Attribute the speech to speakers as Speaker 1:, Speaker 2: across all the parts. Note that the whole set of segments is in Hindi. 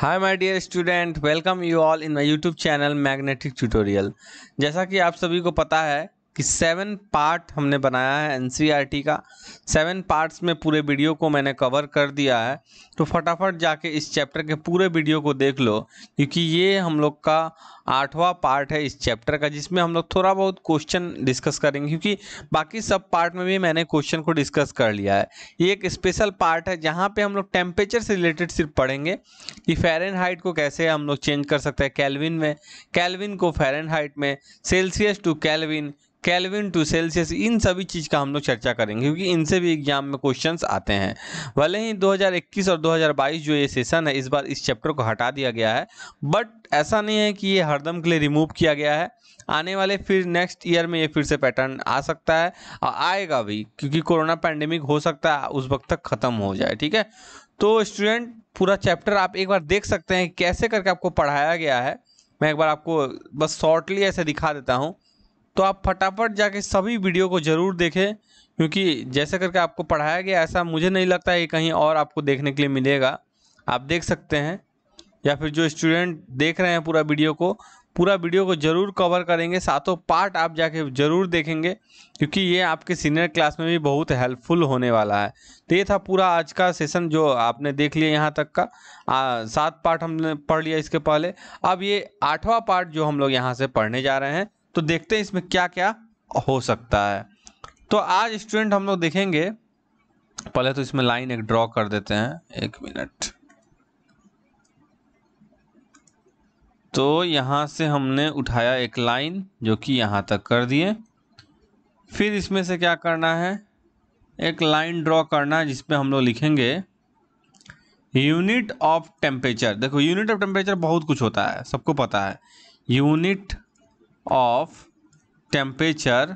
Speaker 1: hi my dear student welcome you all in my YouTube channel magnetic tutorial जैसा कि आप सभी को पता है कि सेवन पार्ट हमने बनाया है एनसीईआरटी e का सेवन पार्ट्स में पूरे वीडियो को मैंने कवर कर दिया है तो फटाफट जाके इस चैप्टर के पूरे वीडियो को देख लो क्योंकि ये हम लोग का आठवां पार्ट है इस चैप्टर का जिसमें हम लोग थोड़ा बहुत क्वेश्चन डिस्कस करेंगे क्योंकि बाकी सब पार्ट में भी मैंने क्वेश्चन को डिस्कस कर लिया है ये एक स्पेशल पार्ट है जहाँ पर हम लोग टेम्परेचर से रिलेटेड सिर्फ पढ़ेंगे कि फेरन हाइट को कैसे हम लोग चेंज कर सकते हैं कैलविन में कैलविन को फेरन हाइट में Celsius to kelvin kelvin to Celsius इन सभी चीज़ का हम लोग चर्चा करेंगे क्योंकि इनसे भी एग्जाम में क्वेश्चंस आते हैं भले ही 2021 और 2022 जो ये सेशन है इस बार इस चैप्टर को हटा दिया गया है बट ऐसा नहीं है कि ये हरदम के लिए रिमूव किया गया है आने वाले फिर नेक्स्ट ईयर में ये फिर से पैटर्न आ सकता है और आएगा भी क्योंकि कोरोना पैंडेमिक हो सकता है उस वक्त तक ख़त्म हो जाए ठीक है तो स्टूडेंट पूरा चैप्टर आप एक बार देख सकते हैं कैसे करके आपको पढ़ाया गया है मैं एक बार आपको बस शॉर्टली ऐसे दिखा देता हूँ तो आप फटाफट जाके सभी वीडियो को ज़रूर देखें क्योंकि जैसे करके आपको पढ़ाया गया ऐसा मुझे नहीं लगता है कहीं और आपको देखने के लिए मिलेगा आप देख सकते हैं या फिर जो स्टूडेंट देख रहे हैं पूरा वीडियो को पूरा वीडियो को ज़रूर कवर करेंगे सातों पार्ट आप जाके ज़रूर देखेंगे क्योंकि ये आपके सीनियर क्लास में भी बहुत हेल्पफुल होने वाला है तो ये था पूरा आज का सेशन जो आपने देख लिया यहाँ तक का सात पार्ट हमने पढ़ लिया इसके पहले अब ये आठवां पार्ट जो हम लोग यहाँ से पढ़ने जा रहे हैं तो देखते हैं इसमें क्या क्या हो सकता है तो आज स्टूडेंट हम लोग देखेंगे पहले तो इसमें लाइन एक ड्रॉ कर देते हैं एक मिनट तो यहाँ से हमने उठाया एक लाइन जो कि यहाँ तक कर दिए फिर इसमें से क्या करना है एक लाइन ड्रॉ करना है जिसमें हम लोग लिखेंगे यूनिट ऑफ टेम्परेचर देखो यूनिट ऑफ टेम्परेचर बहुत कुछ होता है सबको पता है यूनिट ऑफ टेम्परेचर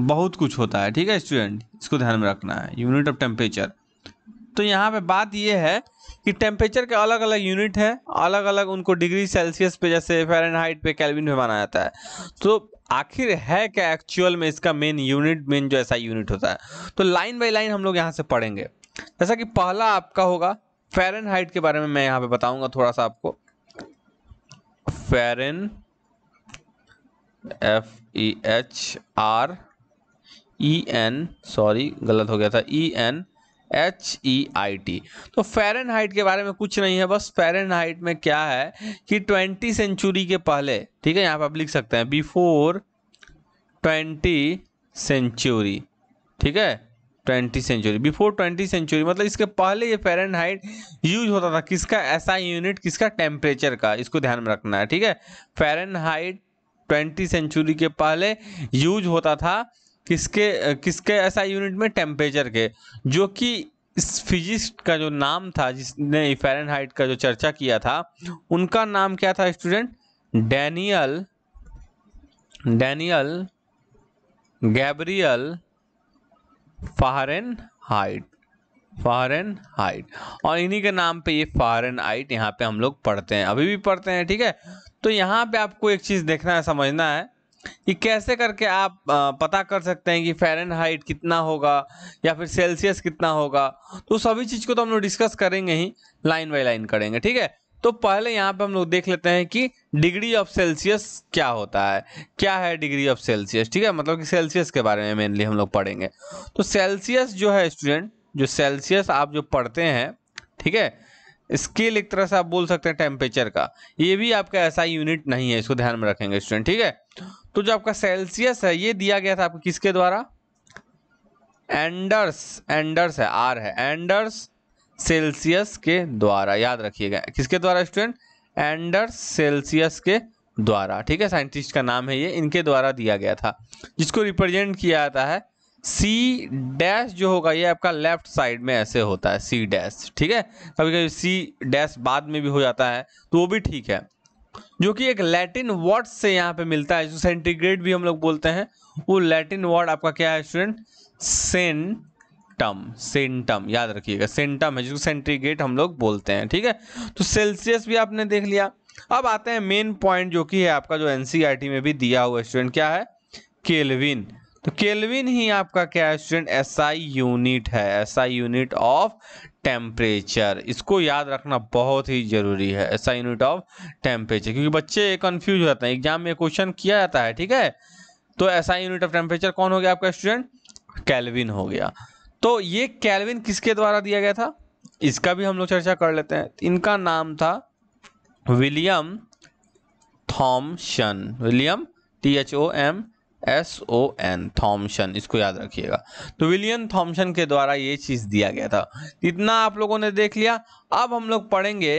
Speaker 1: बहुत कुछ होता है ठीक है स्टूडेंट इसको ध्यान में रखना है यूनिट ऑफ टेम्परेचर तो यहाँ पे बात यह है कि टेम्परेचर के अलग अलग यूनिट है अलग अलग उनको डिग्री सेल्सियस पे जैसे फेरनहाइट पे कैलविन में माना जाता है तो आखिर है क्या एक्चुअल में इसका मेन यूनिट मेन जो ऐसा यूनिट होता है तो लाइन बाई लाइन हम लोग यहाँ से पढ़ेंगे जैसा कि पहला आपका होगा फ़ारेनहाइट के बारे में मैं यहाँ पे बताऊंगा थोड़ा सा आपको Fahren F E H R E N sorry गलत हो गया था E N H E I T तो फेरन हाइट के बारे में कुछ नहीं है बस फेरन हाइट में क्या है कि ट्वेंटी सेंचुरी के पहले ठीक है यहाँ पर आप लिख सकते हैं बिफोर ट्वेंटी सेंचुरी ठीक है twenty century before twenty century मतलब इसके पहले ये फेरन हाइट यूज होता था किसका ऐसा यूनिट किसका टेम्परेचर का इसको ध्यान में रखना है ठीक है फेरन हाइट ट्वेंटी सेंचुरी के पहले यूज होता था किसके किसके ऐसा यूनिट में टेम्परेचर के जो कि इस फिजिक्स का जो नाम था जिसने फेरन का जो चर्चा किया था उनका नाम क्या था student Daniel Daniel Gabriel Fahrenheit Fahrenheit और इन्हीं के नाम पे ये फारेन हाइट यहाँ पे हम लोग पढ़ते हैं अभी भी पढ़ते हैं ठीक है तो यहाँ पे आपको एक चीज़ देखना है समझना है कि कैसे करके आप पता कर सकते हैं कि फ़ारेन हाइट कितना होगा या फिर सेल्सियस कितना होगा तो सभी चीज़ को तो हम लोग डिस्कस करेंगे ही लाइन बाई लाइन करेंगे ठीक है तो पहले यहाँ पे हम लोग देख लेते हैं कि डिग्री ऑफ सेल्सियस क्या होता है क्या है डिग्री ऑफ सेल्सियस ठीक है मतलब कि सेल्सियस के बारे में मेनली हम लोग पढ़ेंगे तो सेल्सियस जो है स्टूडेंट जो सेल्सियस आप जो पढ़ते हैं ठीक है स्केल एक तरह से आप बोल सकते हैं टेम्परेचर का ये भी आपका ऐसा यूनिट नहीं है इसको ध्यान में रखेंगे स्टूडेंट ठीक है तो जो आपका सेल्सियस है ये दिया गया था आपको किसके द्वारा एंडर्स एंडर्स है आर है एंडर्स सेल्सियस के द्वारा याद रखिएगा किसके द्वारा स्टूडेंट एंडर्स सेल्सियस के द्वारा ठीक है साइंटिस्ट का नाम है ये इनके द्वारा दिया गया था जिसको रिप्रेजेंट किया जाता है सी डैश जो होगा ये आपका लेफ्ट साइड में ऐसे होता है सी डैश ठीक है कभी कभी सी डैश बाद में भी हो जाता है तो वो भी ठीक है जो कि एक लैटिन वर्ड से यहाँ पे मिलता है जो सेंटीग्रेड भी हम लोग बोलते हैं वो लैटिन वर्ड आपका क्या है स्टूडेंट सेंटम सेंटम याद रखिएगा सेंटम है जिसको सेंटीग्रेड हम लोग बोलते हैं ठीक है तो सेल्सियस भी आपने देख लिया अब आते हैं मेन पॉइंट जो कि है आपका जो एनसीईआरटी e में भी दिया हुआ स्टूडेंट क्या है केलविन तो केल्विन ही आपका क्या है स्टूडेंट एसआई यूनिट है एसआई यूनिट ऑफ टेम्परेचर इसको याद रखना बहुत ही जरूरी है एसआई यूनिट ऑफ टेम्परेचर क्योंकि बच्चे कंफ्यूज हो जाते हैं एग्जाम में क्वेश्चन किया जाता है ठीक है तो एसआई यूनिट ऑफ टेम्परेचर कौन हो गया आपका स्टूडेंट कैलविन हो गया तो ये कैलविन किसके द्वारा दिया गया था इसका भी हम लोग चर्चा कर लेते हैं इनका नाम था William Thomson William T H O M S O N Thomson इसको याद रखिएगा तो विलियम थॉम्सन के द्वारा ये चीज़ दिया गया था इतना आप लोगों ने देख लिया अब हम लोग पढ़ेंगे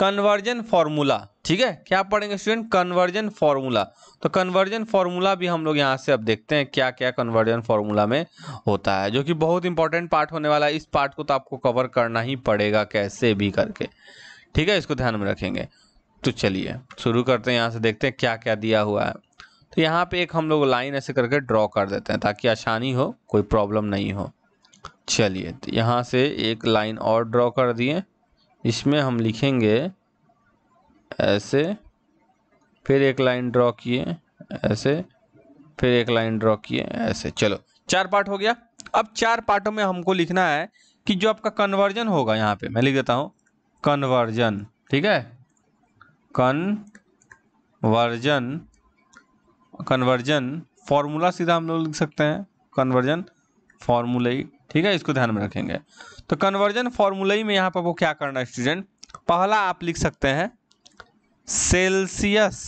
Speaker 1: कन्वर्जन फॉर्मूला ठीक है क्या पढ़ेंगे स्टूडेंट कन्वर्जन फॉर्मूला तो कन्वर्जन फॉर्मूला भी हम लोग यहाँ से अब देखते हैं क्या क्या कन्वर्जन फॉर्मूला में होता है जो कि बहुत इंपॉर्टेंट पार्ट होने वाला है इस पार्ट को तो आपको कवर करना ही पड़ेगा कैसे भी करके ठीक है इसको ध्यान में रखेंगे तो चलिए शुरू करते हैं यहाँ से देखते हैं क्या क्या दिया हुआ है तो यहाँ पे एक हम लोग लाइन ऐसे करके ड्रॉ कर देते हैं ताकि आसानी हो कोई प्रॉब्लम नहीं हो चलिए तो यहाँ से एक लाइन और ड्रॉ कर दिए इसमें हम लिखेंगे ऐसे फिर एक लाइन ड्रॉ किए ऐसे फिर एक लाइन ड्रॉ किए ऐसे चलो चार पार्ट हो गया अब चार पार्टों में हमको लिखना है कि जो आपका कन्वर्जन होगा यहाँ पे मैं लिख देता हूँ कन्वर्जन ठीक है कन्वर्जन कन्वर्जन फॉर्मूला सीधा हम लोग लिख सकते हैं कन्वर्जन फॉर्मूलाई ठीक है इसको ध्यान में रखेंगे तो कन्वर्जन फॉर्मूलाई में यहाँ पर वो क्या करना है स्टूडेंट पहला आप लिख सकते हैं Celsius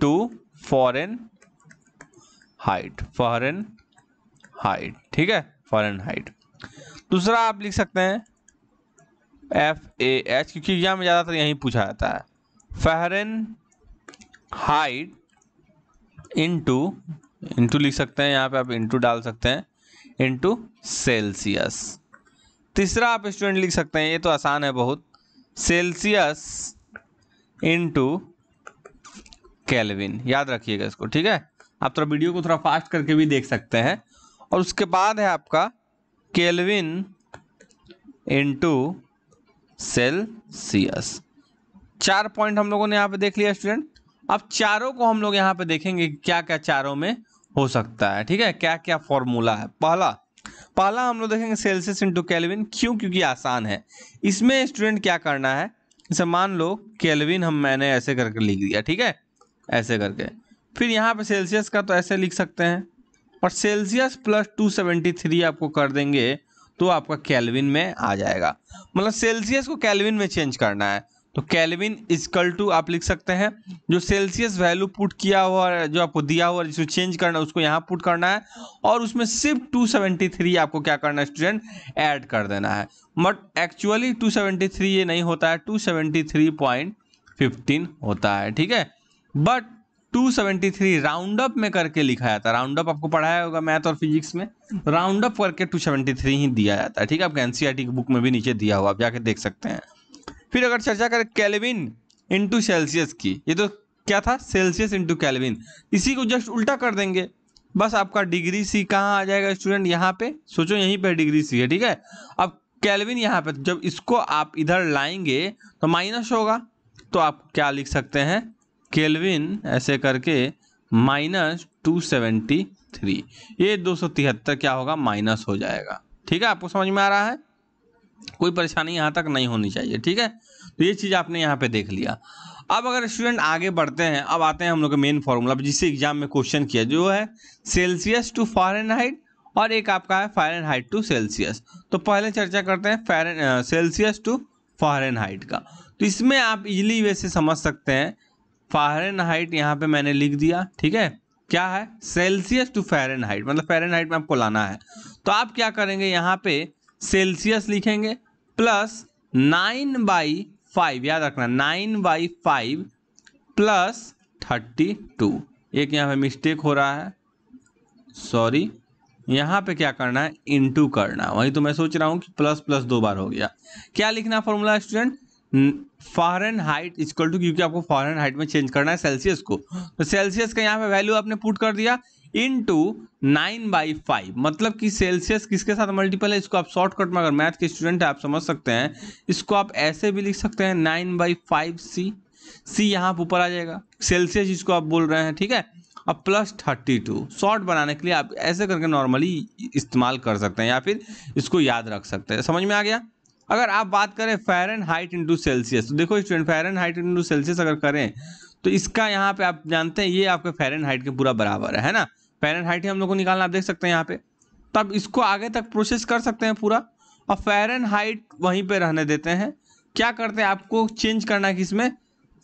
Speaker 1: to Fahrenheit Fahrenheit ठीक है फॉरेन हाइट दूसरा आप लिख सकते हैं एफ ए एच क्योंकि एग्जाम में ज़्यादातर यहीं पूछा जाता है फहरन हाइट इनटू इनटू लिख सकते हैं यहाँ पे आप इनटू डाल सकते हैं इनटू सेल्सियस तीसरा आप स्टूडेंट लिख सकते हैं ये तो आसान है बहुत सेल्सियस इनटू कैलविन याद रखिएगा इसको ठीक है आप थोड़ा वीडियो को थोड़ा फास्ट करके भी देख सकते हैं और उसके बाद है आपका केल्विन इनटू सेल्सियस चार पॉइंट हम लोगों ने यहाँ पे देख लिया स्टूडेंट अब चारों को हम लोग यहाँ पे देखेंगे क्या क्या चारों में हो सकता है ठीक है क्या क्या फॉर्मूला है पहला पहला हम लोग देखेंगे सेल्सियस इंटू कैलविन क्यों क्योंकि आसान है इसमें स्टूडेंट क्या करना है जैसे मान लो कैलविन हम मैंने ऐसे करके लिख दिया ठीक है ऐसे करके फिर यहाँ पे सेल्सियस का तो ऐसे लिख सकते हैं और Celsius plus two seventy three आपको कर देंगे तो आपका कैलविन में आ जाएगा मतलब सेल्सियस को कैलविन में चेंज करना है तो कैलविन इजकल टू आप लिख सकते हैं जो सेल्सियस वैल्यू पुट किया हुआ जो आपको दिया हुआ जिसको चेंज करना है उसको यहाँ पुट करना है और उसमें सिर्फ 273 आपको क्या करना है स्टूडेंट ऐड कर देना है बट एक्चुअली 273 ये नहीं होता है 273.15 होता है ठीक है बट 273 राउंड अप में करके लिखा जाता है राउंड अप आपको पढ़ाया होगा मैथ और फिजिक्स में राउंड अप करके थ्री ही दिया जाता है ठीक है आपके एनसीईआरटी e की बुक में भी नीचे दिया हुआ आप जाके देख सकते हैं फिर अगर चर्चा करें कैलविन इंटू सेल्सियस की ये तो क्या था सेल्सियस इंटू कैलविन इसी को जस्ट उल्टा कर देंगे बस आपका डिग्री सी कहाँ आ जाएगा स्टूडेंट यहाँ पे सोचो यहीं पर डिग्री सी है ठीक है अब कैलविन यहाँ पे जब इसको आप इधर लाएंगे तो माइनस होगा तो आप क्या लिख सकते हैं केलविन ऐसे करके माइनस टू सेवेंटी थ्री ये दो सौ तिहत्तर क्या होगा माइनस हो जाएगा ठीक है आपको समझ में आ रहा है कोई परेशानी यहाँ तक नहीं होनी चाहिए ठीक है तो ये चीज़ आपने यहाँ पे देख लिया अब अगर स्टूडेंट आगे बढ़ते हैं अब आते हैं हम लोग के मेन फॉर्मूला जिससे एग्जाम में क्वेश्चन किया जो है सेल्सियस टू फॉरनहाइट और एक आपका है फारेनहाइट टू सेल्सियस तो पहले चर्चा करते हैं फारेन सेल्सियस टू फारेनहाइट का तो इसमें आप वे से समझ सकते हैं हाइट यहाँ पे मैंने लिख दिया ठीक है क्या है सेल्सियस टू फेरन मतलब फेरन में आपको लाना है तो आप क्या करेंगे यहाँ पे सेल्सियस लिखेंगे प्लस नाइन बाई फाइव याद रखना nine by five plus thirty two एक यहाँ पे मिस्टेक हो रहा है सॉरी यहाँ पे क्या करना है इनटू करना वही तो मैं सोच रहा हूँ कि प्लस प्लस दो बार हो गया क्या लिखना formula student Fahrenheit is equal to क्योंकि आपको फॉरन हाइट में चेंज करना है सेल्सियस को तो सेल्सियस का यहाँ पे वैल्यू आपने पुट कर दिया into nine by five मतलब कि सेल्सियस किसके साथ मल्टीपल है इसको आप शॉर्टकट में अगर मैथ के स्टूडेंट हैं आप समझ सकते हैं इसको आप ऐसे भी लिख सकते हैं nine by five C C यहाँ पर ऊपर आ जाएगा सेल्सियस जिसको आप बोल रहे हैं ठीक है अब प्लस थर्टी टू शॉर्ट बनाने के लिए आप ऐसे करके नॉर्मली इस्तेमाल कर सकते हैं या फिर इसको याद रख सकते हैं समझ में आ गया अगर आप बात करें फेरन हाइट इंटू सेल्सियस तो देखो student Fahrenheit into Celsius अगर करें तो इसका यहाँ पे आप जानते हैं ये आपके फेरन हाइट के पूरा बराबर है ना पेरेंट हाइट ही हम लोग को निकालना आप देख सकते हैं यहाँ पे तब तो इसको आगे तक प्रोसेस कर सकते हैं पूरा और फेरन हाइट वहीं पे रहने देते हैं क्या करते हैं आपको चेंज करना है कि इसमें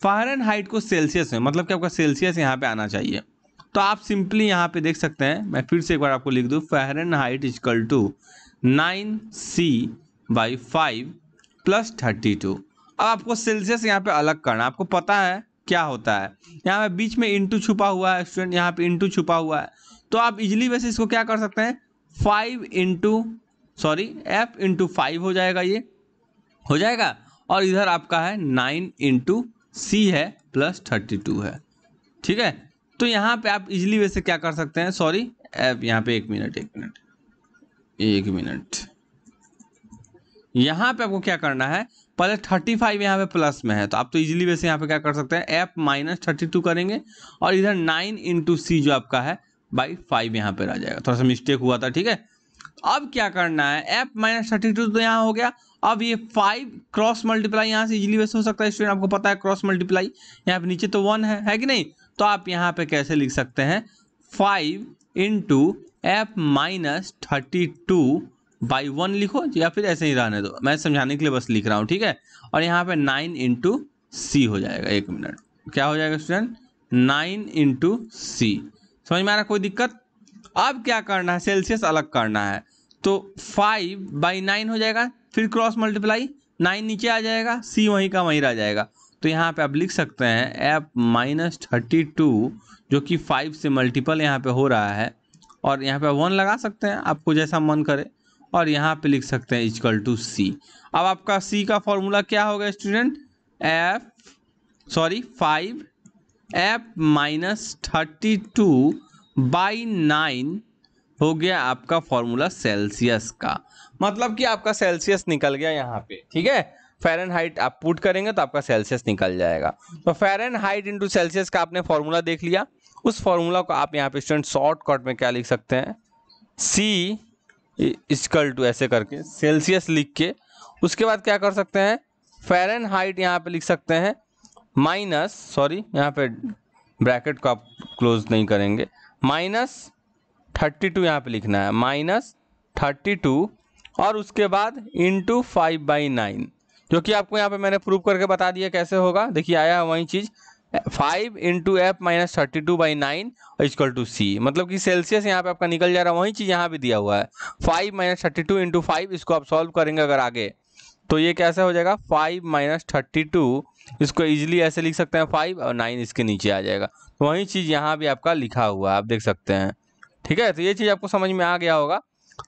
Speaker 1: फारन हाइट को सेल्सियस में मतलब कि आपका सेल्सियस यहाँ पे आना चाहिए तो आप सिंपली यहाँ पे देख सकते हैं मैं फिर से एक बार आपको लिख दूँ Fahrenheit is equal to nine C by five plus thirty two अब आपको सेल्सियस यहाँ पे अलग करना आपको पता है क्या होता है यहाँ पे बीच में इंटू छुपा हुआ है स्टूडेंट यहाँ पे इंटू छुपा हुआ है तो आप इजिली वैसे इसको क्या कर सकते हैं five into sorry F into five हो जाएगा ये हो जाएगा और इधर आपका है नाइन इंटू सी है प्लस थर्टी टू है ठीक है तो यहाँ पे आप इजिली वैसे क्या कर सकते हैं सॉरी एफ यहाँ पे एक मिनट एक मिनट एक मिनट यहाँ पे आपको क्या करना है पहले थर्टी फाइव यहाँ पे प्लस में है तो आप तो इजीली वैसे यहाँ पे क्या कर सकते हैं एफ माइनस थर्टी टू करेंगे और इधर नाइन इंटू सी जो आपका है बाई फाइव यहाँ पर आ जाएगा थोड़ा सा मिस्टेक हुआ था ठीक है अब क्या करना है एफ माइनस थर्टी टू तो यहाँ हो गया अब ये फाइव क्रॉस मल्टीप्लाई यहाँ से इजिली वैसे हो सकता है स्टूडेंट आपको पता है क्रॉस मल्टीप्लाई यहाँ पे नीचे तो वन है है कि नहीं तो आप यहाँ पे कैसे लिख सकते हैं five into F minus thirty two by one लिखो या फिर ऐसे ही रहने दो मैं समझाने के लिए बस लिख रहा हूँ ठीक है और यहाँ पे नाइन इंटू सी हो जाएगा एक मिनट क्या हो जाएगा स्टूडेंट नाइन इंटू सी समझ में आ रहा कोई दिक्कत अब क्या करना है सेल्सियस अलग करना है तो फाइव बाई नाइन हो जाएगा फिर क्रॉस मल्टीप्लाई नाइन नीचे आ जाएगा सी वहीं का वहीं रह जाएगा तो यहाँ पे आप लिख सकते हैं एफ माइनस थर्टी टू जो कि फाइव से मल्टीपल यहाँ पे हो रहा है और यहाँ पे वन लगा सकते हैं आपको जैसा मन करे और यहाँ पे लिख सकते हैं इजकल टू सी अब आपका सी का फॉर्मूला क्या होगा student F sorry five F minus thirty two by nine हो गया आपका फॉर्मूला सेल्सियस का मतलब कि आपका सेल्सियस निकल गया यहाँ पे ठीक है फेरन हाइट आप पुट करेंगे तो आपका सेल्सियस निकल जाएगा तो फेरन हाइट इंटू सेल्सियस का आपने फॉर्मूला देख लिया उस फॉर्मूला को आप यहाँ पे स्टूडेंट शॉर्टकट में क्या लिख सकते हैं सी इसकल टू ऐसे करके सेल्सियस लिख के उसके बाद क्या कर सकते हैं फेरन हाइट यहाँ पे लिख सकते हैं माइनस सॉरी यहाँ पे ब्रैकेट को आप क्लोज नहीं करेंगे माइनस थर्टी टू यहाँ पर लिखना है माइनस थर्टी टू और उसके बाद इंटू फाइव बाई नाइन जो कि आपको यहाँ पे मैंने प्रूव करके बता दिया कैसे होगा देखिए आया है वही चीज़ five into F minus thirty two by nine is equal to C मतलब कि सेल्सियस यहाँ पे आपका निकल जा रहा है वही चीज़ यहाँ भी दिया हुआ है five minus thirty two into five इसको आप सॉल्व करेंगे अगर आगे तो ये कैसे हो जाएगा फाइव माइनस थर्टी टू इसको इजीली ऐसे लिख सकते हैं फाइव और नाइन इसके नीचे आ जाएगा तो वही चीज़ यहाँ भी आपका लिखा हुआ है आप देख सकते हैं ठीक है तो ये चीज़ आपको समझ में आ गया होगा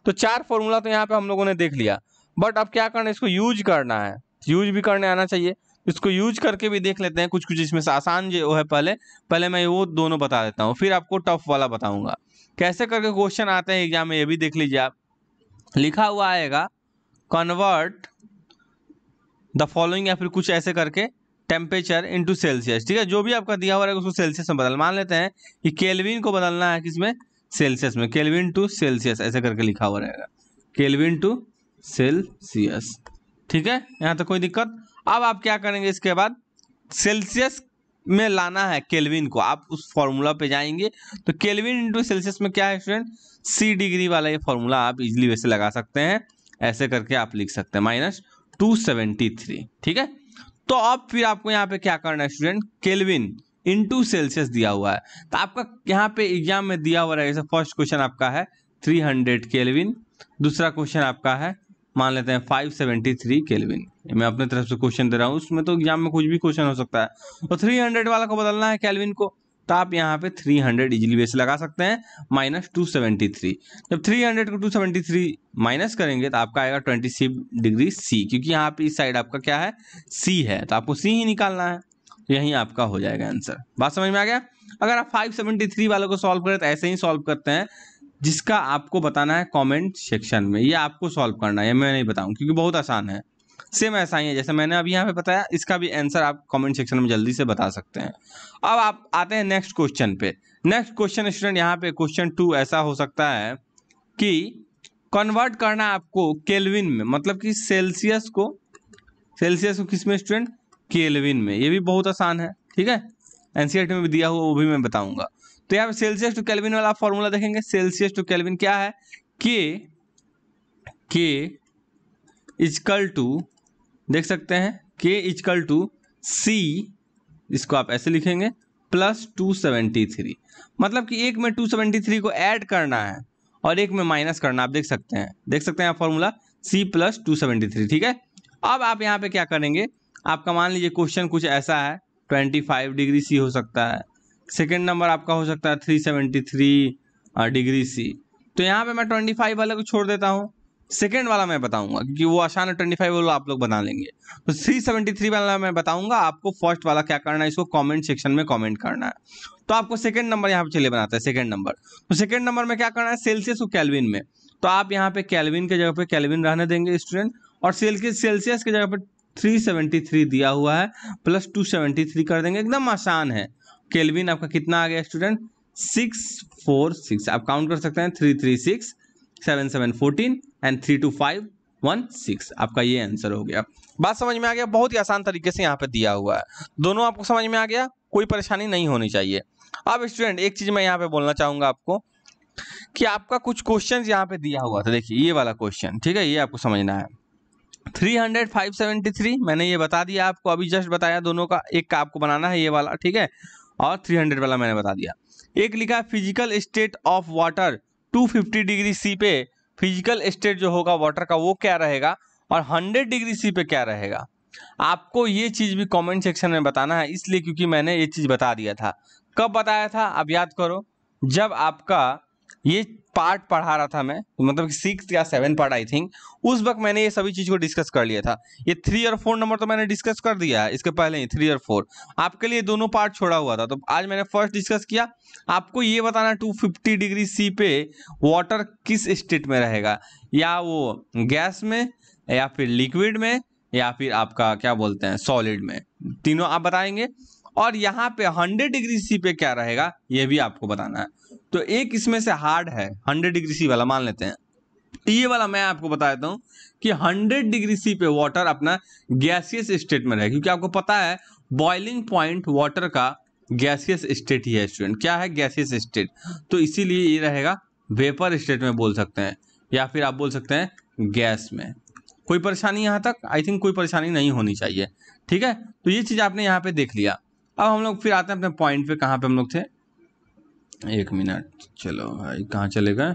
Speaker 1: तो चार फॉर्मूला तो यहाँ पे हम लोगों ने देख लिया बट अब क्या करना है इसको यूज करना है यूज भी करने आना चाहिए इसको यूज करके भी देख लेते हैं कुछ कुछ इसमें से आसान जो है पहले पहले मैं वो दोनों बता देता हूँ फिर आपको टफ वाला बताऊंगा कैसे करके क्वेश्चन आते हैं एग्जाम में ये भी देख लीजिए आप लिखा हुआ आएगा कन्वर्ट द फॉलोइंग या फिर कुछ ऐसे करके टेम्परेचर इंटू सेल्सियस ठीक है जो भी आपका दिया हुआ रहेगा उसको सेल्सियस में बदल मान लेते हैं कि केल्विन को बदलना है किसमें सेल्सियस में केल्विन टू सेल्सियस ऐसे करके लिखा हुआ रहेगा केल्विन टू सेल्सियस ठीक है यहाँ तक कोई दिक्कत अब आप क्या करेंगे इसके बाद सेल्सियस में लाना है केल्विन को आप उस फॉर्मूला पे जाएंगे तो केल्विन इंटू सेल्सियस में क्या है स्टूडेंट सी डिग्री वाला ये फॉर्मूला आप इजीली वैसे लगा सकते हैं ऐसे करके आप लिख सकते हैं माइनस टू सेवेंटी थ्री ठीक है तो अब फिर आपको यहाँ पे क्या करना है स्टूडेंट केल्विन इंटू सेल्सियस दिया हुआ है तो आपका यहाँ पे एग्जाम में दिया हुआ रहेगा फर्स्ट क्वेश्चन आपका है थ्री हंड्रेड केलविन दूसरा क्वेश्चन आपका है मान लेते हैं फाइव सेवेंटी थ्री केलविन मैं अपने तरफ से क्वेश्चन दे रहा हूँ उसमें तो एग्जाम में कुछ भी क्वेश्चन हो सकता है और थ्री हंड्रेड वाला को बदलना है केलविन को तो आप यहाँ पे 300 हंड्रेड इजिली वैसे लगा सकते हैं माइनस टू सेवेंटी थ्री जब 300 को 273 माइनस करेंगे तो आपका आएगा 26 डिग्री सी क्योंकि यहाँ पे इस साइड आपका क्या है सी है तो आपको सी ही निकालना है तो यही आपका हो जाएगा आंसर बात समझ में आ गया अगर आप 573 वालों को सॉल्व करें तो ऐसे ही सॉल्व करते हैं जिसका आपको बताना है कॉमेंट सेक्शन में ये आपको सॉल्व करना है मैं नहीं बताऊँ क्योंकि बहुत आसान है सेम ऐसा ही है जैसे मैंने अभी यहाँ पे बताया इसका भी आंसर आप कमेंट सेक्शन में जल्दी से बता सकते हैं अब आप आते हैं नेक्स्ट क्वेश्चन पे नेक्स्ट क्वेश्चन स्टूडेंट यहाँ पे क्वेश्चन टू ऐसा हो सकता है कि कन्वर्ट करना आपको केल्विन में मतलब कि सेल्सियस को सेल्सियस को किस में स्टूडेंट केल्विन में ये भी बहुत आसान है ठीक है एनसीईआरटी e में भी दिया हुआ वो भी मैं बताऊंगा तो यहाँ पे सेल्सियस टू केल्विन वाला फॉर्मूला देखेंगे सेल्सियस टू केल्विन क्या है के के इजकल टू देख सकते हैं के इजकल टू सी इसको आप ऐसे लिखेंगे प्लस टू सेवेंटी थ्री मतलब कि एक में टू सेवेंटी थ्री को ऐड करना है और एक में माइनस करना आप देख सकते हैं देख सकते हैं आप formula C plus two seventy three ठीक है अब आप यहाँ पे क्या करेंगे आपका मान लीजिए क्वेश्चन कुछ ऐसा है ट्वेंटी फाइव डिग्री सी हो सकता है सेकेंड नंबर आपका हो सकता है three seventy three degree C तो यहाँ पे मैं ट्वेंटी फाइव वाले को छोड़ देता हूँ सेकेंड वाला मैं बताऊंगा क्योंकि वो आसान है ट्वेंटी फाइव वाला आप लोग बना लेंगे तो थ्री सेवेंटी थ्री वाला मैं बताऊंगा आपको फर्स्ट वाला क्या करना है इसको कमेंट सेक्शन में कमेंट करना है तो आपको सेकेंड नंबर यहाँ पे चले बनाते हैं सेकेंड नंबर तो सेकेंड नंबर में क्या करना है सेल्सियस और कैलविन में तो आप यहाँ पे कैलविन के जगह पे कैलविन रहने देंगे स्टूडेंट और सेल्सियस सेल्सियस के जगह पे थ्री दिया हुआ है प्लस थ्री कर देंगे एकदम आसान है कैलविन आपका कितना आ गया स्टूडेंट सिक्स आप काउंट कर सकते हैं six seven seven fourteen and three two five one six आपका ये आंसर हो गया बात समझ में आ गया बहुत ही आसान तरीके से यहाँ पे दिया हुआ है दोनों आपको समझ में आ गया कोई परेशानी नहीं होनी चाहिए अब स्टूडेंट एक चीज़ मैं यहाँ पे बोलना चाहूँगा आपको कि आपका कुछ क्वेश्चन यहाँ पे दिया हुआ था देखिए ये वाला क्वेश्चन ठीक है ये आपको समझना है three hundred five seventy three मैंने ये बता दिया आपको अभी जस्ट बताया दोनों का एक का आपको बनाना है ये वाला ठीक है और थ्री हंड्रेड वाला मैंने बता दिया एक लिखा है physical state of water 250 degree C पे फिजिकल स्टेट जो होगा वाटर का वो क्या रहेगा और 100 डिग्री सी पे क्या रहेगा आपको ये चीज़ भी कमेंट सेक्शन में बताना है इसलिए क्योंकि मैंने ये चीज़ बता दिया था कब बताया था अब याद करो जब आपका ये पार्ट पढ़ा रहा था मैं तो मतलब सिक्स या सेवन पार्ट आई थिंक उस वक्त मैंने ये सभी चीज़ को डिस्कस कर लिया था ये थ्री और फोर नंबर तो मैंने डिस्कस कर दिया है इसके पहले ही थ्री और फोर आपके लिए दोनों पार्ट छोड़ा हुआ था तो आज मैंने फर्स्ट डिस्कस किया आपको ये बताना टू फिफ्टी डिग्री सी पे वाटर किस स्टेट में रहेगा या वो गैस में या फिर लिक्विड में या फिर आपका क्या बोलते हैं सॉलिड में तीनों आप बताएंगे और यहाँ पे 100 डिग्री सी पे क्या रहेगा ये भी आपको बताना है तो एक इसमें से हार्ड है हंड्रेड डिग्री सी वाला मान लेते हैं तो ये वाला मैं आपको बता देता हूं कि हंड्रेड डिग्री सी पे वाटर अपना गैसियस स्टेट में रहे क्योंकि आपको पता है बॉइलिंग पॉइंट वाटर का गैसियस स्टेट ही है स्टूडेंट क्या है गैसियस स्टेट तो इसीलिए ये रहेगा वेपर स्टेट में बोल सकते हैं या फिर आप बोल सकते हैं गैस में कोई परेशानी यहाँ तक आई थिंक कोई परेशानी नहीं होनी चाहिए ठीक है तो ये चीज़ आपने यहाँ पे देख लिया अब हम लोग फिर आते हैं अपने पॉइंट पे कहाँ पे हम लोग थे एक मिनट चलो भाई कहाँ चले गए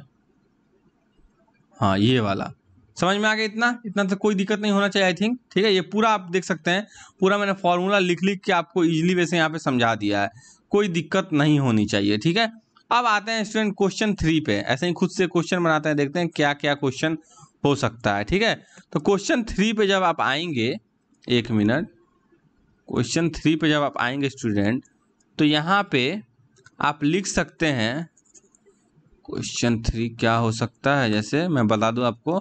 Speaker 1: हाँ ये वाला समझ में आ गया इतना इतना तो कोई दिक्कत नहीं होना चाहिए आई थिंक ठीक है ये पूरा आप देख सकते हैं पूरा मैंने फॉर्मूला लिख लिख के आपको इजीली वैसे यहाँ पे समझा दिया है कोई दिक्कत नहीं होनी चाहिए ठीक है अब आते हैं स्टूडेंट क्वेश्चन थ्री पे ऐसे ही खुद से क्वेश्चन बनाते हैं देखते हैं क्या क्या क्वेश्चन हो सकता है ठीक है तो क्वेश्चन थ्री पे जब आप आएंगे एक मिनट क्वेश्चन थ्री पे जब आप आएंगे स्टूडेंट तो यहाँ पे आप लिख सकते हैं क्वेश्चन थ्री क्या हो सकता है जैसे मैं बता दूं आपको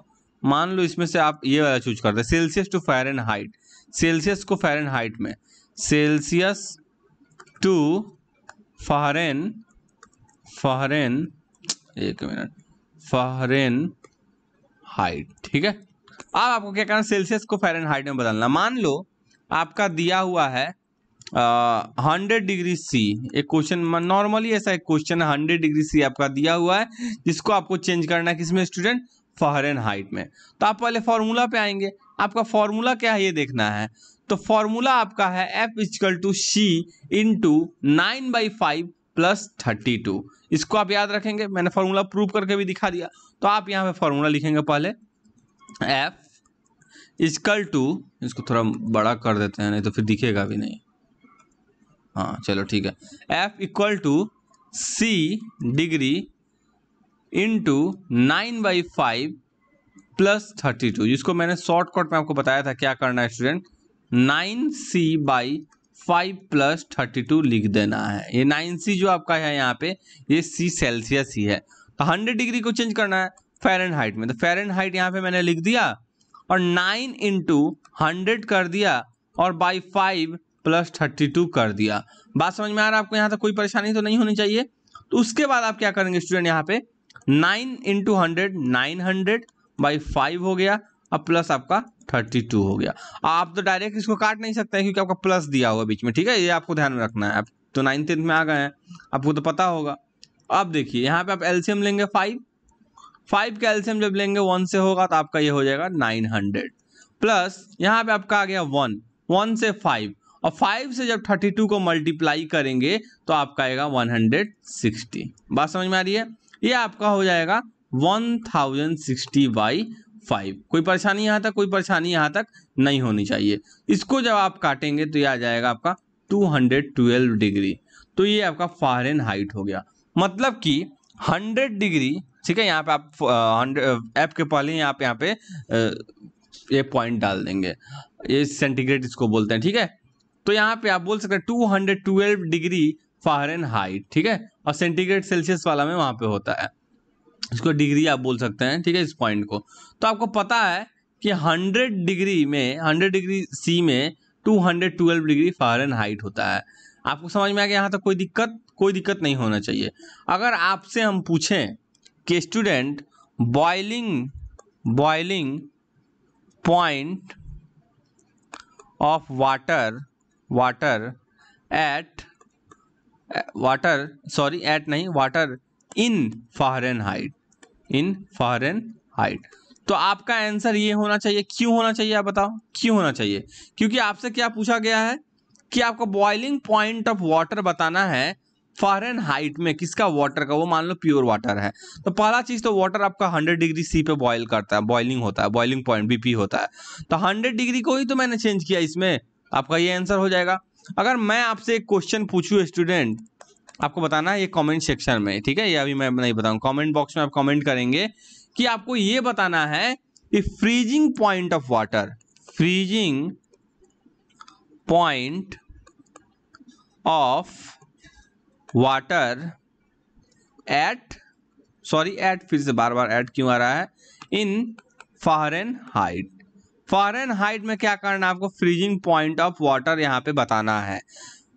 Speaker 1: मान लो इसमें से आप ये वाला चूज करते हैं Celsius to Fahrenheit Celsius को फारेन हाइट में सेल्सियस टू फारेन फारेन एक मिनट फारेन हाइट ठीक है अब आपको क्या करना सेल्सियस को फारेन हाइट में बदलना मान लो आपका दिया हुआ है हंड्रेड डिग्री सी एक क्वेश्चन नॉर्मली ऐसा एक क्वेश्चन है हंड्रेड डिग्री सी आपका दिया हुआ है जिसको आपको चेंज करना है किसमें स्टूडेंट फॉरन हाइट में तो आप पहले फॉर्मूला पे आएंगे आपका फॉर्मूला क्या है ये देखना है तो फॉर्मूला आपका है F is equal to C into nine by five plus thirty two इसको आप याद रखेंगे मैंने फॉर्मूला प्रूव करके भी दिखा दिया तो आप यहाँ पे फॉर्मूला लिखेंगे पहले एफ इजकल टू इसको थोड़ा बड़ा कर देते हैं नहीं तो फिर दिखेगा भी नहीं हाँ चलो ठीक है F equal to C degree into nine by five plus thirty two जिसको मैंने शॉर्टकट में आपको बताया था क्या करना है student nine C by five plus thirty two लिख देना है ये नाइन सी जो आपका है यहाँ पे ये सी सेल्सियस ही है तो हंड्रेड डिग्री को चेंज करना है फेरन हाइट में तो फेरन हाइट यहाँ पे मैंने लिख दिया और नाइन इंटू हंड्रेड कर दिया और by five plus thirty two कर दिया बात समझ में आ रहा है आपको यहाँ तक कोई परेशानी तो नहीं होनी चाहिए तो उसके बाद आप क्या करेंगे स्टूडेंट यहाँ पे nine into hundred nine hundred by five हो गया अब प्लस आपका थर्टी टू हो गया आप तो डायरेक्ट इसको काट नहीं सकते क्योंकि आपका प्लस दिया हुआ बीच में ठीक है ये आपको ध्यान में रखना है आप तो नाइन टेंथ में आ गए हैं आपको तो पता होगा अब देखिए यहाँ पे आप एल्सियम लेंगे फाइव फाइव का एल्सियम जब लेंगे वन से होगा तो आपका ये हो जाएगा नाइन हंड्रेड प्लस यहाँ पे आपका आ गया वन वन से फाइव और फाइव से जब थर्टी टू को मल्टीप्लाई करेंगे तो आपका आएगा वन हंड्रेड सिक्सटी बात समझ में आ रही है ये आपका हो जाएगा one thousand sixty by five कोई परेशानी यहाँ तक कोई परेशानी यहाँ तक नहीं होनी चाहिए इसको जब आप काटेंगे तो ये आ जाएगा आपका टू हंड्रेड ट्वेल्व डिग्री तो ये आपका फॉरन हाइट हो गया मतलब कि हंड्रेड डिग्री ठीक है यहाँ पे आप हंड्रेड uh, ऐप uh, के पहले ही आप यहाँ पे uh, ये पॉइंट डाल देंगे ये सेंटीग्रेड इसको बोलते हैं ठीक है तो यहाँ पे आप बोल सकते हैं two hundred twelve degree Fahrenheit ठीक है और सेंटीग्रेड सेल्सियस वाला में वहाँ पे होता है इसको डिग्री आप बोल सकते हैं ठीक है इस पॉइंट को तो आपको पता है कि 100 डिग्री में 100 डिग्री सी में 212 डिग्री एन हाइट होता है आपको समझ में आ गया यहाँ तक तो कोई दिक्कत कोई दिक्कत नहीं होना चाहिए अगर आपसे हम पूछें कि student boiling boiling point of water water at water sorry at नहीं water in Fahrenheit in Fahrenheit तो आपका आंसर ये होना चाहिए क्यों होना चाहिए आप बताओ क्यों होना चाहिए क्योंकि आपसे क्या पूछा गया है कि आपको बॉइलिंग पॉइंट ऑफ वाटर बताना है फॉरन हाइट में किसका वाटर का वो मान लो प्योर वाटर है तो पहला चीज तो वाटर आपका 100 डिग्री सी पे बॉयल करता है बॉइलिंग होता है बॉइलिंग पॉइंट बीपी होता है तो 100 डिग्री को ही तो मैंने चेंज किया इसमें आपका ये आंसर हो जाएगा अगर मैं आपसे एक क्वेश्चन पूछूँ स्टूडेंट आपको बताना है ये कमेंट सेक्शन में ठीक है ये अभी मैं नहीं बताऊँ कमेंट बॉक्स में आप कमेंट करेंगे कि आपको ये बताना है कि freezing point of water freezing point of water at sorry at फिर से बार बार एट क्यों आ रहा है in Fahrenheit Fahrenheit में क्या करना है आपको फ्रीजिंग पॉइंट ऑफ वाटर यहाँ पे बताना है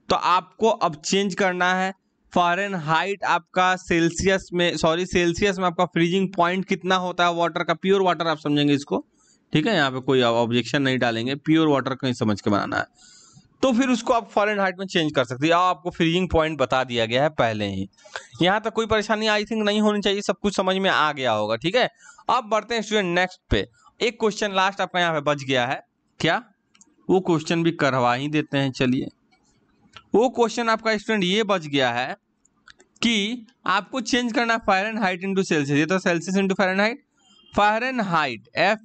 Speaker 1: तो आपको अब चेंज करना है फॉरन हाइट आपका सेल्सियस में सॉरी सेल्सियस में आपका फ्रीजिंग पॉइंट कितना होता है वाटर का प्योर वाटर आप समझेंगे इसको ठीक है यहाँ पे कोई ऑब्जेक्शन नहीं डालेंगे प्योर वाटर कहीं समझ के बनाना है तो फिर उसको आप फॉरन हाइट में चेंज कर सकते हैं आपको फ्रीजिंग पॉइंट बता दिया गया है पहले ही यहाँ तक कोई परेशानी आई थिंक नहीं होनी चाहिए सब कुछ समझ में आ गया होगा ठीक है अब बढ़ते हैं स्टूडेंट नेक्स्ट पे एक क्वेश्चन लास्ट आपका यहाँ पे बच गया है क्या वो क्वेश्चन भी करवा ही देते हैं चलिए वो क्वेश्चन आपका स्टूडेंट ये बच गया है कि आपको चेंज करना फायरन हाइट इंटू सेल्सियस ये तो Celsius into Fahrenheit Fahrenheit F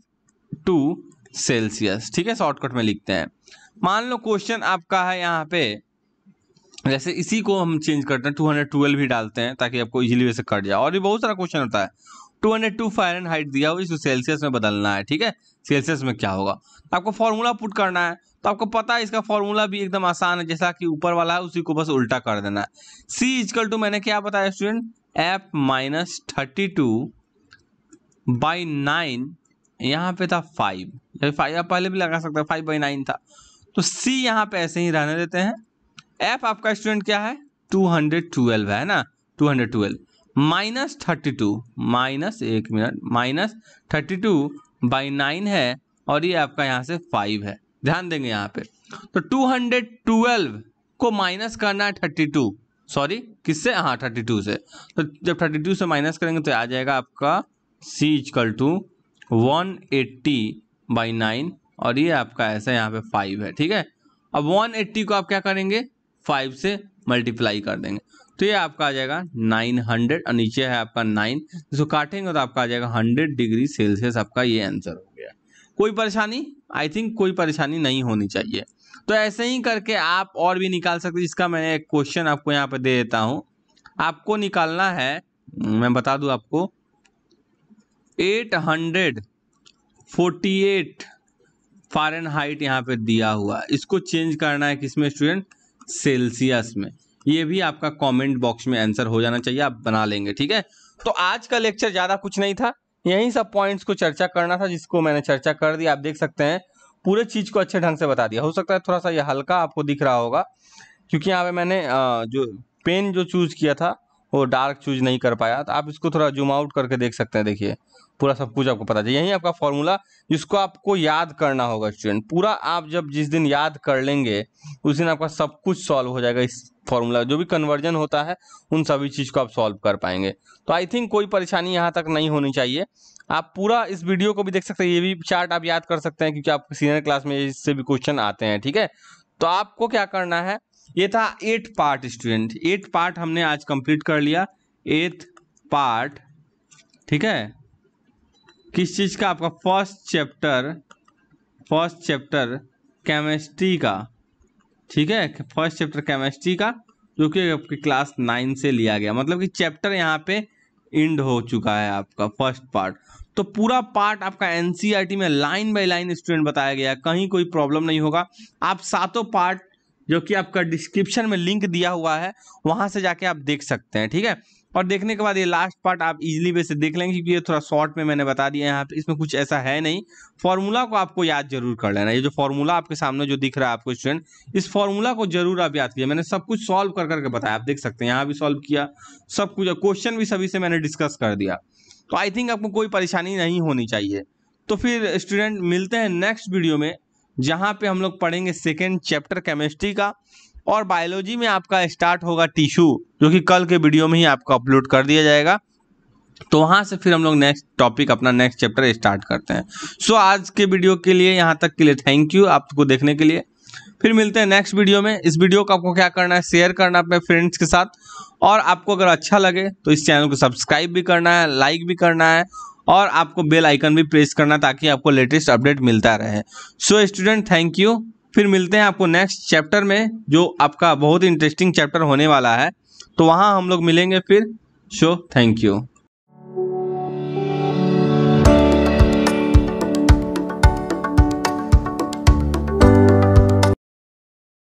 Speaker 1: to Celsius ठीक है शॉर्टकट में लिखते हैं मान लो क्वेश्चन आपका है यहाँ पे जैसे इसी को हम चेंज करते हैं टू हंड्रेड ट्वेल्व ही डालते हैं ताकि आपको इजीली वैसे कट जाए और भी बहुत सारा क्वेश्चन होता है two hundred two Fahrenheit दिया हुआ इसको सेल्सियस में बदलना है ठीक है सेल्सियस में क्या होगा तो आपको फॉर्मूला पुट करना है तो आपको पता है इसका फॉर्मूला भी एकदम आसान है जैसा कि ऊपर वाला है उसी को बस उल्टा कर देना है सी इजकल टू मैंने क्या बताया student F minus thirty two by nine यहाँ पे था फाइव फाइव आप पहले भी लगा सकते हैं फाइव बाई नाइन था तो सी यहाँ पे ऐसे ही रहने देते हैं एफ आपका स्टूडेंट क्या है टू हंड्रेड ट्वेल्व है ना two hundred twelve minus thirty two minus एक minute minus thirty two by nine है और ये आपका यहाँ से फाइव है ध्यान देंगे यहाँ पे तो टू हंड्रेड ट्वेल्व को माइनस करना है थर्टी टू सॉरी किससे हाँ थर्टी टू से तो जब थर्टी टू से माइनस करेंगे तो आ जाएगा आपका C equal to one eighty by nine और ये आपका ऐसा यहाँ पे फाइव है ठीक है अब वन एट्टी को आप क्या करेंगे फाइव से मल्टीप्लाई कर देंगे तो ये आपका आ जाएगा 900 और नीचे है आपका 9 जिसको काटेंगे तो आपका आ जाएगा 100 डिग्री सेल्सियस आपका ये आंसर हो गया कोई परेशानी आई थिंक कोई परेशानी नहीं होनी चाहिए तो ऐसे ही करके आप और भी निकाल सकते जिसका मैंने एक क्वेश्चन आपको यहाँ पर दे देता हूँ आपको निकालना है मैं बता दूँ आपको eight hundred forty eight Fahrenheit यहाँ पे दिया हुआ इसको चेंज करना है किसमें स्टूडेंट सेल्सियस में ये भी आपका कमेंट बॉक्स में आंसर हो जाना चाहिए आप बना लेंगे ठीक है तो आज का लेक्चर ज़्यादा कुछ नहीं था यही सब पॉइंट्स को चर्चा करना था जिसको मैंने चर्चा कर दी आप देख सकते हैं पूरे चीज़ को अच्छे ढंग से बता दिया हो सकता है थोड़ा सा ये हल्का आपको दिख रहा होगा क्योंकि यहाँ पे मैंने जो पेन जो चूज़ किया था वो डार्क चूज नहीं कर पाया तो आप इसको थोड़ा जूम आउट करके देख सकते हैं देखिए पूरा सब कुछ आपको पता चल यही आपका फॉर्मूला जिसको आपको याद करना होगा स्टूडेंट पूरा आप जब जिस दिन याद कर लेंगे उस दिन आपका सब कुछ सॉल्व हो जाएगा इस फॉर्मूला जो भी कन्वर्जन होता है उन सभी चीज़ को आप सॉल्व कर पाएंगे तो आई थिंक कोई परेशानी यहाँ तक नहीं होनी चाहिए आप पूरा इस वीडियो को भी देख सकते हैं ये भी चार्ट आप याद कर सकते हैं क्योंकि आप सीनियर क्लास में इससे भी क्वेश्चन आते हैं ठीक है तो आपको क्या करना है ये था eight part student eight part हमने आज कंप्लीट कर लिया एट पार्ट ठीक है किस चीज़ का आपका first chapter first chapter chemistry का ठीक है फर्स्ट चैप्टर केमिस्ट्री का जो कि आपकी क्लास नाइन से लिया गया मतलब कि चैप्टर यहाँ पे इंड हो चुका है आपका फर्स्ट पार्ट तो पूरा पार्ट आपका एन e में लाइन बाई लाइन स्टूडेंट बताया गया कहीं कोई प्रॉब्लम नहीं होगा आप सातों पार्ट जो कि आपका डिस्क्रिप्शन में लिंक दिया हुआ है वहां से जाके आप देख सकते हैं ठीक है और देखने के बाद ये लास्ट पार्ट आप इजीली वैसे देख लेंगे क्योंकि ये थोड़ा शॉर्ट में मैंने बता दिया यहाँ पे इसमें कुछ ऐसा है नहीं फॉर्मूला को आपको याद जरूर कर लेना ये जो फॉर्मूला आपके सामने जो दिख रहा है आपको स्टूडेंट इस फॉर्मूला को जरूर आप याद किया मैंने सब कुछ सॉल्व कर करके बताया आप देख सकते हैं यहाँ भी सॉल्व किया सब कुछ क्वेश्चन भी सभी से मैंने डिस्कस कर दिया तो आई थिंक आपको कोई परेशानी नहीं होनी चाहिए तो फिर स्टूडेंट मिलते हैं नेक्स्ट वीडियो में जहाँ पे हम लोग पढ़ेंगे सेकेंड चैप्टर केमिस्ट्री का और बायोलॉजी में आपका स्टार्ट होगा टिश्यू जो कि कल के वीडियो में ही आपको अपलोड कर दिया जाएगा तो वहाँ से फिर हम लोग नेक्स्ट टॉपिक अपना नेक्स्ट चैप्टर स्टार्ट करते हैं सो so, आज के वीडियो के लिए यहाँ तक के लिए थैंक यू आपको देखने के लिए फिर मिलते हैं नेक्स्ट वीडियो में इस वीडियो को आपको क्या करना है शेयर करना अपने फ्रेंड्स के साथ और आपको अगर अच्छा लगे तो इस चैनल को सब्सक्राइब भी करना है लाइक भी करना है और आपको बेल आइकन भी प्रेस करना ताकि आपको लेटेस्ट अपडेट मिलता रहे सो स्टूडेंट थैंक यू फिर मिलते हैं आपको नेक्स्ट चैप्टर में जो आपका बहुत ही इंटरेस्टिंग चैप्टर होने वाला है तो वहाँ हम लोग मिलेंगे फिर शो थैंक यू